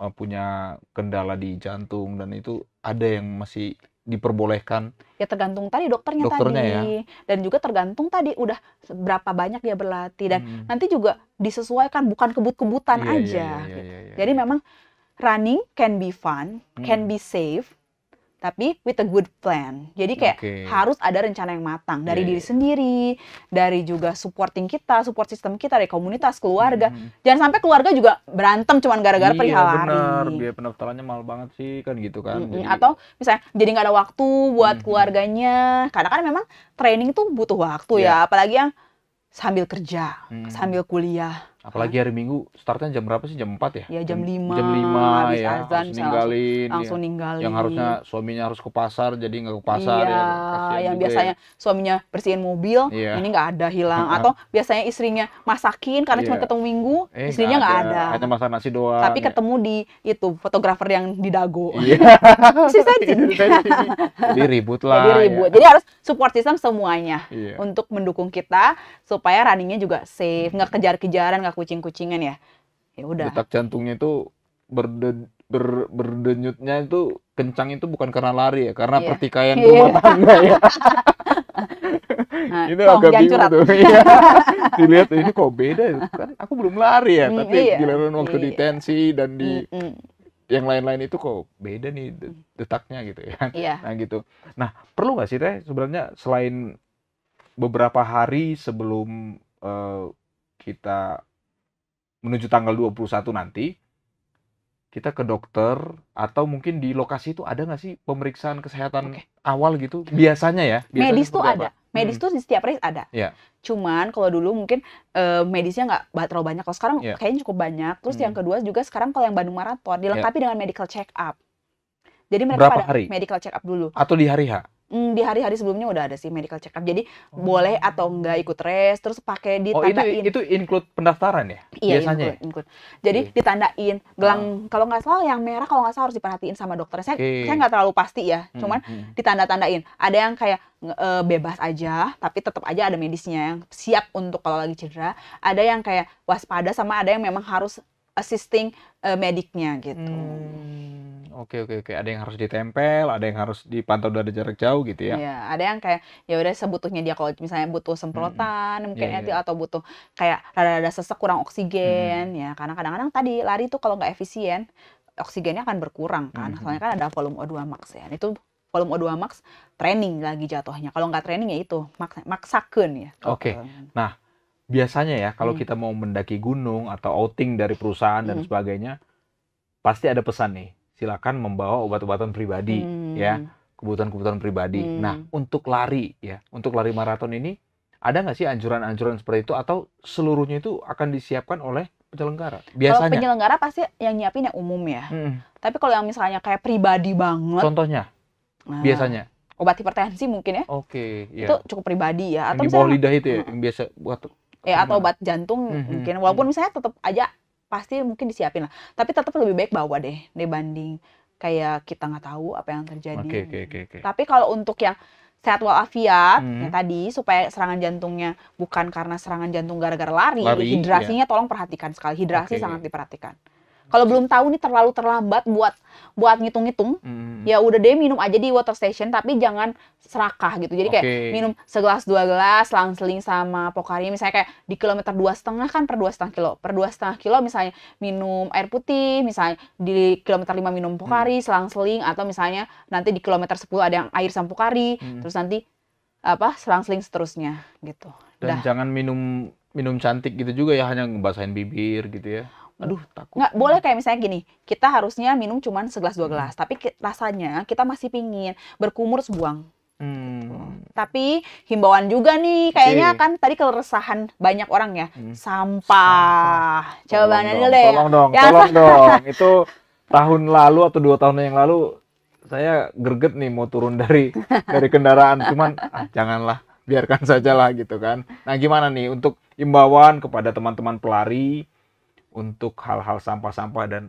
eh, punya kendala di jantung dan itu ada yang masih diperbolehkan. Ya tergantung tadi dokternya, dokternya tadi ya. dan juga tergantung tadi udah berapa banyak dia berlatih dan hmm. nanti juga disesuaikan bukan kebut-kebutan iya, iya aja. iya, iya, gitu. iya, iya, iya. Jadi iya. memang running can be fun, hmm. can be safe, tapi with a good plan. Jadi kayak okay. harus ada rencana yang matang dari yeah. diri iya, iya. sendiri, dari juga supporting kita, support sistem kita dari komunitas, keluarga. Hmm. Jangan sampai keluarga juga berantem cuman gara-gara iya, perihal Iya benar, biaya pendaftarannya mahal banget sih kan gitu kan. Hmm, jadi... Atau misalnya jadi nggak ada waktu buat hmm. keluarganya. Karena kan memang training tuh butuh waktu yeah. ya, iya. apalagi yang sambil kerja, hmm. sambil kuliah Apalagi hari Minggu, startnya jam berapa sih? Jam 4 ya? Ya jam 5. Jam 5 habis ya, azan harus ninggalin. Langsung, ya. ninggalin. Yang harusnya suaminya harus ke pasar, jadi nggak ke pasar. Iya, ya, yang ya. biasanya ya. suaminya bersihin mobil, iya. ini nggak ada hilang. Atau biasanya istrinya masakin karena iya. cuma ketemu Minggu, eh, istrinya nggak ada. Hanya masak nasi doang. Tapi ya. ketemu di itu, fotografer yang di Dago. Iya. Istri Jadi ribut lah. Jadi ya. ribut. Ya. Jadi harus support system semuanya. Iya. Untuk mendukung kita, supaya runningnya juga safe. Nggak kejar-kejaran, nggak kucing-kucingan ya ya udah detak jantungnya itu berde, ber, berdenyutnya itu kencang itu bukan karena lari ya karena yeah. pertikaian yeah. rumah tangga ya nah, ini agak bingung tuh ya. dilihat ini kok beda ya kan aku belum lari ya mm, tapi iya. giliran waktu iya. di tensi dan di mm, mm. yang lain-lain itu kok beda nih mm. detaknya gitu ya yeah. nah gitu nah perlu nggak sih teh sebenarnya selain beberapa hari sebelum uh, kita menuju tanggal 21 nanti, kita ke dokter atau mungkin di lokasi itu ada nggak sih pemeriksaan kesehatan okay. awal gitu? Biasanya ya. Biasanya medis tuh ada. Medis hmm. tuh di setiap race ada. Yeah. Cuman kalau dulu mungkin uh, medisnya nggak terlalu banyak. Kalau sekarang yeah. kayaknya cukup banyak. Terus hmm. yang kedua juga sekarang kalau yang Bandung Marathon dilengkapi yeah. dengan medical check up. Jadi mereka Berapa pada hari? medical check up dulu. Atau di hari H? mm, di hari-hari sebelumnya udah ada sih medical check up. Jadi oh. boleh atau enggak ikut res, terus pakai ditandain. Oh, itu itu include pendaftaran ya? Iya, biasanya. Include, ya? include. Jadi okay. ditandain gelang hmm. kalau nggak salah yang merah kalau nggak salah harus diperhatiin sama dokter. Saya okay. saya nggak terlalu pasti ya, hmm, cuman hmm. ditanda-tandain. Ada yang kayak e, bebas aja, tapi tetap aja ada medisnya yang siap untuk kalau lagi cedera. Ada yang kayak waspada sama ada yang memang harus assisting uh, mediknya gitu. Hmm, oke oke oke, ada yang harus ditempel, ada yang harus dipantau dari jarak jauh gitu ya. Iya, ada yang kayak ya udah sebutuhnya dia kalau misalnya butuh semprotan, hmm. mungkin yeah, yeah. atau butuh kayak rada-rada sesek kurang oksigen hmm. ya, karena kadang-kadang tadi lari tuh kalau nggak efisien oksigennya akan berkurang kan. Hmm. Soalnya kan ada volume O2 max ya. Itu volume O2 max training lagi jatuhnya. Kalau nggak training ya itu maksakan ya. Oke. Okay. Gitu. Nah, biasanya ya kalau hmm. kita mau mendaki gunung atau outing dari perusahaan hmm. dan sebagainya pasti ada pesan nih silakan membawa obat-obatan pribadi hmm. ya kebutuhan-kebutuhan pribadi hmm. nah untuk lari ya untuk lari maraton ini ada nggak sih anjuran-anjuran seperti itu atau seluruhnya itu akan disiapkan oleh penyelenggara biasanya kalau penyelenggara pasti yang nyiapin yang umum ya hmm. tapi kalau yang misalnya kayak pribadi banget contohnya nah. biasanya obat hipertensi mungkin ya. Oke. Okay, iya. Itu cukup pribadi ya. Atau yang di bawah lidah itu ya, hmm. yang biasa buat ya atau obat jantung hmm. mungkin mhm. walaupun misalnya tetap aja pasti mungkin disiapin lah tapi tetap lebih baik bawa deh dibanding kayak kita nggak tahu apa yang terjadi okay, okay, okay, okay. tapi kalau untuk yang sehat walafiat hmm. yang tadi supaya serangan jantungnya bukan karena serangan jantung gara-gara lari, lari iya. hidrasinya iya. tolong perhatikan sekali hidrasi okay. sangat diperhatikan kalau belum tahu nih terlalu terlambat buat buat ngitung-ngitung. Hmm, hmm, hmm. Ya udah deh minum aja di water station tapi jangan serakah gitu. Jadi kayak minum segelas dua gelas selang sama pokari misalnya kayak di kilometer dua setengah kan per dua setengah kilo. Per dua setengah kilo misalnya minum air putih, misalnya di kilometer lima minum pokari hmm. selang-seling atau misalnya nanti di kilometer sepuluh ada yang air sama pokari, hmm. terus nanti apa selang-seling seterusnya gitu. Dan Dah. jangan minum minum cantik gitu juga ya hanya ngebasahin bibir gitu ya aduh takut nggak boleh kayak misalnya gini kita harusnya minum cuman segelas dua gelas hmm. tapi rasanya kita masih pingin berkumur sebuang Hmm. Tapi himbauan juga nih, kayaknya okay. kan tadi keresahan banyak orang ya, hmm. sampah. sampah. Coba nanya deh. Tolong dong, ya. dong. Itu tahun lalu atau dua tahun yang lalu saya greget nih mau turun dari dari kendaraan, cuman ah, janganlah, biarkan sajalah gitu kan. Nah gimana nih untuk himbauan kepada teman-teman pelari untuk hal-hal sampah-sampah dan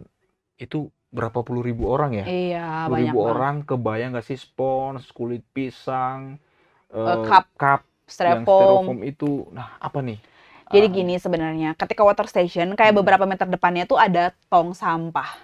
itu berapa puluh ribu orang ya? Iya, puluh ribu banget. orang kebayang gak sih spons, kulit pisang, uh, cup, cup styrofoam. itu. Nah, apa nih? Jadi uh, gini sebenarnya, ketika water station kayak hmm. beberapa meter depannya tuh ada tong sampah.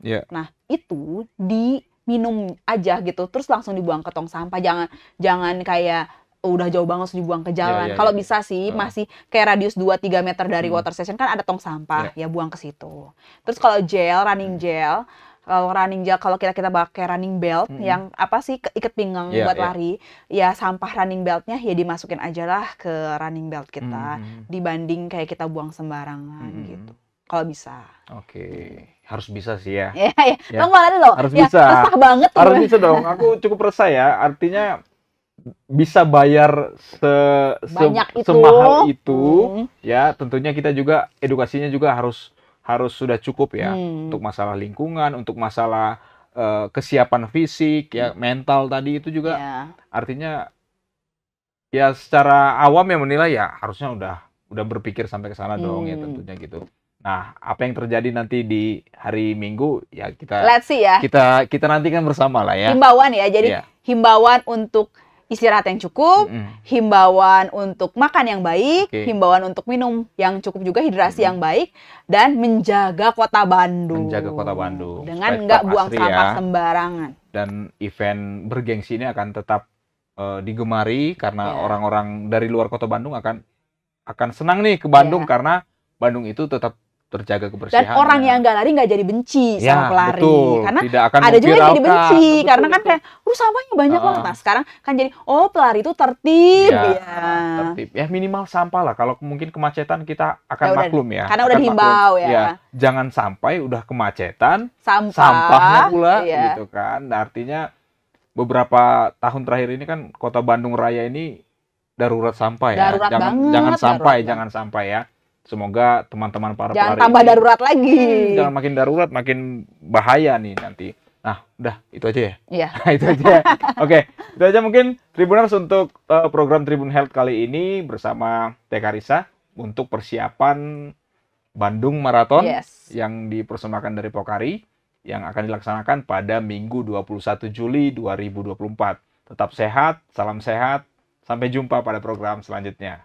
Yeah. Nah, itu diminum aja gitu, terus langsung dibuang ke tong sampah. Jangan jangan kayak udah jauh banget harus dibuang ke iya, jalan. Yeah, yeah, Kalau yeah. bisa sih uh. masih kayak radius 2 3 meter dari hmm. water station kan ada tong sampah, yeah. ya buang ke situ. Terus kalau gel, running iya. gel, kalau running gel kalau kita kita pakai running belt -hmm. yang apa sih ikat pinggang yeah, buat yeah. lari ya sampah running beltnya ya dimasukin aja lah ke running belt kita -hmm. hmm, hmm. dibanding kayak kita buang sembarangan -hmm. hmm gitu kalau bisa oke okay. harus bisa sih ya Iya, yeah, yeah. yeah. ada loh. harus ya, bisa resah banget harus bisa dong aku cukup resah ya artinya bisa bayar se, se itu. semahal itu hmm. ya tentunya kita juga edukasinya juga harus harus sudah cukup ya hmm. untuk masalah lingkungan untuk masalah uh, kesiapan fisik ya hmm. mental tadi itu juga yeah. artinya ya secara awam yang menilai ya harusnya udah udah berpikir sampai ke sana hmm. dong ya hmm. tentunya gitu Nah, apa yang terjadi nanti di hari Minggu ya kita Let's see ya. Kita kita nantikan bersama lah ya. Himbauan ya. Jadi yeah. himbauan untuk istirahat yang cukup, mm-hmm. himbauan untuk makan yang baik, okay. himbauan untuk minum yang cukup juga hidrasi mm-hmm. yang baik dan menjaga kota Bandung. Menjaga kota Bandung dengan nggak buang sampah ya. sembarangan. Dan event bergengsi ini akan tetap uh, digemari karena orang iya. orang-orang dari luar kota Bandung akan akan senang nih ke Bandung yeah. karena Bandung itu tetap terjaga kebersihan. Dan orang yang nggak lari nggak jadi benci ya, sama pelari. Betul. Karena Tidak akan ada juga yang jadi benci betul, karena kan kayak lu sampahnya banyak uh. banget. Ah. Nah, sekarang kan jadi oh pelari itu tertib ya. ya. Tertib. Ya minimal sampah lah. Kalau mungkin kemacetan kita akan ya, maklum ya. Karena udah himbau ya. ya. Jangan sampai udah kemacetan sampah sampahnya pula ya. gitu kan. Nah, artinya beberapa tahun terakhir ini kan Kota Bandung Raya ini darurat sampah ya. Darurat jangan banget, jangan sampai, darurat jangan sampai ya Semoga teman-teman para jangan pelari tambah ini, darurat lagi. Hmm, jangan makin darurat, makin bahaya nih nanti. Nah, udah itu aja ya. Iya. itu aja. Ya. Oke, okay, itu aja mungkin Tribuners untuk uh, program Tribun Health kali ini bersama Teh Karisa untuk persiapan Bandung Marathon yes. yang dipersembahkan dari Pokari yang akan dilaksanakan pada Minggu 21 Juli 2024. Tetap sehat, salam sehat, sampai jumpa pada program selanjutnya.